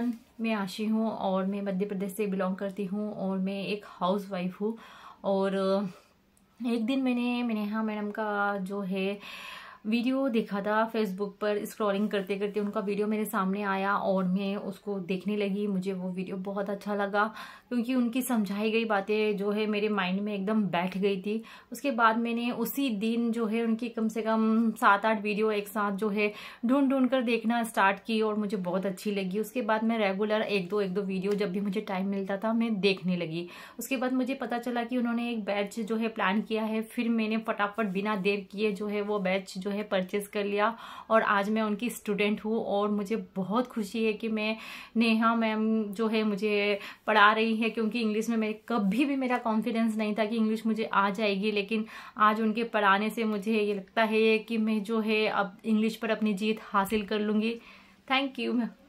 राजस्थान मैं आशी हूँ और मैं मध्य प्रदेश से बिलोंग करती हूँ और मैं एक हाउस वाइफ हूँ और एक दिन मैंने मैंने हाँ मैडम का जो है वीडियो देखा था फेसबुक पर स्क्रॉलिंग करते करते उनका वीडियो मेरे सामने आया और मैं उसको देखने लगी मुझे वो वीडियो बहुत अच्छा लगा क्योंकि उनकी समझाई गई बातें जो है मेरे माइंड में एकदम बैठ गई थी उसके बाद मैंने उसी दिन जो है उनकी कम से कम सात आठ वीडियो एक साथ जो है ढूंढ ढूंढ कर देखना स्टार्ट की और मुझे बहुत अच्छी लगी उसके बाद मैं रेगुलर एक दो एक दो वीडियो जब भी मुझे टाइम मिलता था मैं देखने लगी उसके बाद मुझे पता चला कि उन्होंने एक बैच जो है प्लान किया है फिर मैंने फटाफट बिना देर किए जो है वो बैच जो जो है परचेज़ कर लिया और आज मैं उनकी स्टूडेंट हूँ और मुझे बहुत खुशी है कि मैं नेहा मैम जो है मुझे पढ़ा रही है क्योंकि इंग्लिश में मेरे कभी भी मेरा कॉन्फिडेंस नहीं था कि इंग्लिश मुझे आ जाएगी लेकिन आज उनके पढ़ाने से मुझे ये लगता है कि मैं जो है अब इंग्लिश पर अपनी जीत हासिल कर लूँगी थैंक यू